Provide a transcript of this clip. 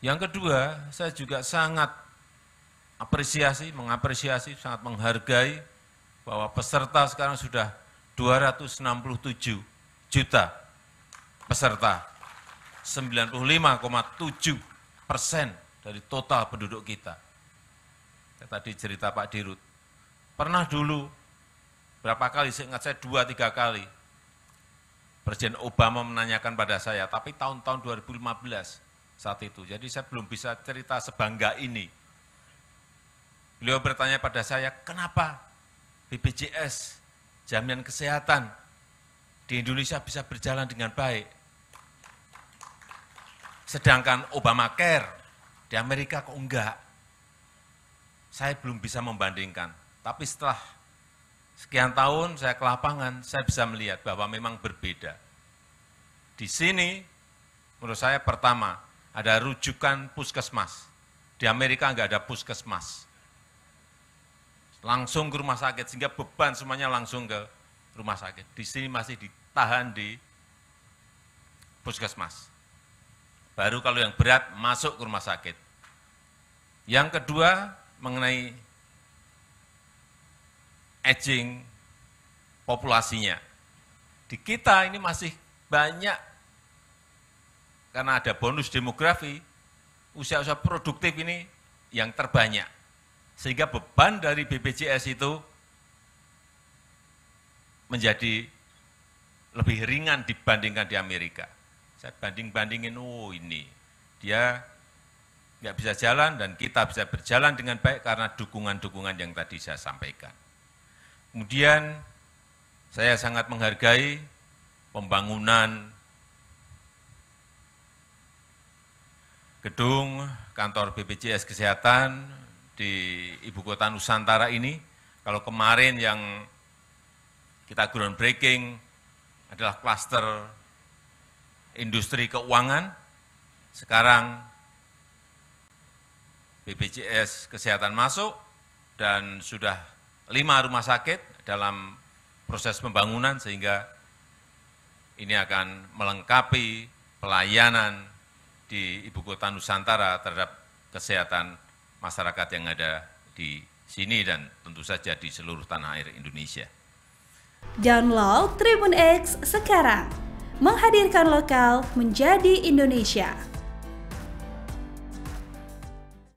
Yang kedua, saya juga sangat apresiasi, mengapresiasi, sangat menghargai bahwa peserta sekarang sudah 267 juta peserta, 95,7 persen dari total penduduk kita. Saya tadi cerita Pak Dirut, pernah dulu berapa kali, saya ingat saya dua tiga kali, Presiden Obama menanyakan pada saya, tapi tahun-tahun 2015, saat itu. Jadi saya belum bisa cerita sebangga ini. Beliau bertanya pada saya, kenapa BPJS, jaminan kesehatan di Indonesia bisa berjalan dengan baik? Sedangkan Obamacare di Amerika kok enggak? Saya belum bisa membandingkan. Tapi setelah sekian tahun saya ke lapangan, saya bisa melihat bahwa memang berbeda. Di sini, menurut saya pertama, ada rujukan puskesmas. Di Amerika enggak ada puskesmas. Langsung ke rumah sakit, sehingga beban semuanya langsung ke rumah sakit. Di sini masih ditahan di puskesmas. Baru kalau yang berat masuk ke rumah sakit. Yang kedua mengenai aging populasinya. Di kita ini masih banyak karena ada bonus demografi, usia-usia produktif ini yang terbanyak. Sehingga beban dari BPJS itu menjadi lebih ringan dibandingkan di Amerika. Saya banding-bandingin, oh ini, dia nggak bisa jalan dan kita bisa berjalan dengan baik karena dukungan-dukungan yang tadi saya sampaikan. Kemudian saya sangat menghargai pembangunan gedung kantor BPJS Kesehatan di Ibu Kota Nusantara ini, kalau kemarin yang kita groundbreaking adalah klaster industri keuangan, sekarang BPJS Kesehatan masuk dan sudah lima rumah sakit dalam proses pembangunan sehingga ini akan melengkapi pelayanan di Ibu Kota Nusantara terhadap kesehatan masyarakat yang ada di sini dan tentu saja di seluruh tanah air Indonesia. Download Tribun X sekarang, menghadirkan lokal menjadi Indonesia.